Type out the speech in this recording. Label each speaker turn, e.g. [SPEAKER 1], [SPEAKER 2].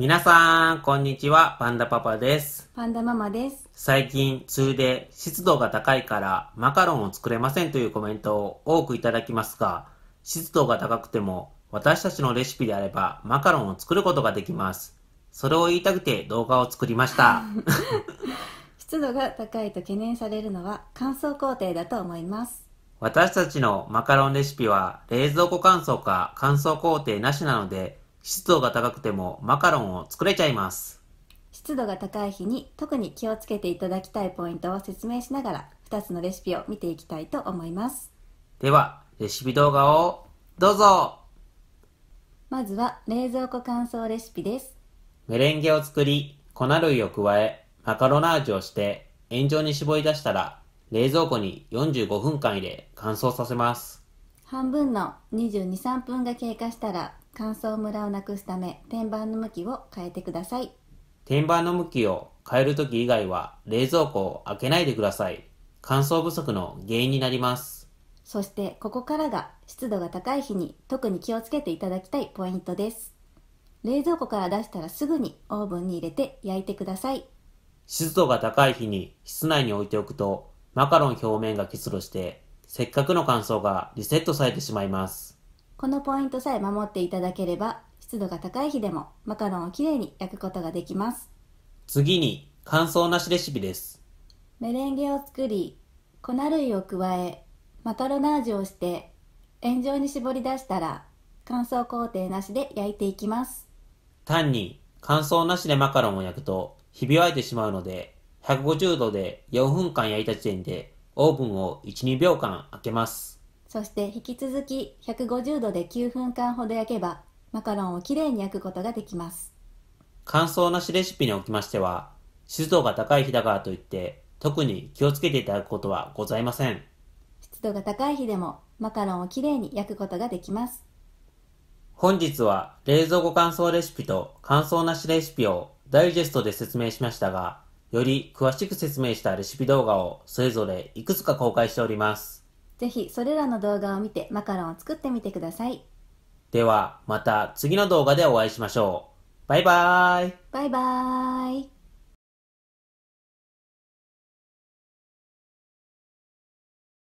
[SPEAKER 1] 皆さん、こんにちは。パンダパパです。
[SPEAKER 2] パンダママです。
[SPEAKER 1] 最近、梅雨で湿度が高いからマカロンを作れませんというコメントを多くいただきますが、湿度が高くても私たちのレシピであればマカロンを作ることができます。それを言いたくて動画を作りました。
[SPEAKER 2] 湿度が高いと懸念されるのは乾燥工程だと思います。
[SPEAKER 1] 私たちのマカロンレシピは冷蔵庫乾燥か乾燥工程なしなので、湿度が高くてもマカロンを作れちゃいます
[SPEAKER 2] 湿度が高い日に特に気をつけていただきたいポイントを説明しながら2つのレシピを見ていきたいと思います
[SPEAKER 1] ではレシピ動画をどうぞ
[SPEAKER 2] まずは冷蔵庫乾燥レシ
[SPEAKER 1] ピですメレンゲを作り粉類を加えマカロナージュをして円状に絞り出したら冷蔵庫に45分間入れ乾燥させます
[SPEAKER 2] 半分の22、3分が経過したら乾燥ムラをなくすため天板の向きを変えてください。
[SPEAKER 1] 天板の向きを変える時以外は冷蔵庫を開けないでください。乾燥不足の原因になります。
[SPEAKER 2] そしてここからが湿度が高い日に特に気をつけていただきたいポイントです。冷蔵庫から出したらすぐにオーブンに入れて焼いてください。
[SPEAKER 1] 湿度が高い日に室内に置いておくとマカロン表面が結露してせっかくの乾燥がリセットされてしまいます。
[SPEAKER 2] このポイントさえ守っていただければ、湿度が高い日でもマカロンをきれいに焼くことができます。
[SPEAKER 1] 次に、乾燥なしレシピです。
[SPEAKER 2] メレンゲを作り、粉類を加え、マカロナージュをして、円状に絞り出したら、乾燥工程なしで焼いていきます。
[SPEAKER 1] 単に乾燥なしでマカロンを焼くと、ひび割れてしまうので、150度で4分間焼いた時点でオーブンを1、2秒間開けます。
[SPEAKER 2] そして引き続き150度で9分間ほど焼けば、マカロンをきれいに焼くことができま
[SPEAKER 1] す。乾燥なしレシピにおきましては、湿度が高い日だからといって、特に気をつけていただくことはございません。
[SPEAKER 2] 湿度が高い日でもマカロンをきれいに焼くことができます。
[SPEAKER 1] 本日は冷蔵庫乾燥レシピと乾燥なしレシピをダイジェストで説明しましたが、より詳しく説明したレシピ動画をそれぞれいくつか公開しております。
[SPEAKER 2] ぜひそれらの動画を見てマカロンを作ってみてください。
[SPEAKER 1] ではまた次の動画でお会いしましょう。バイバーイ。バイバーイ。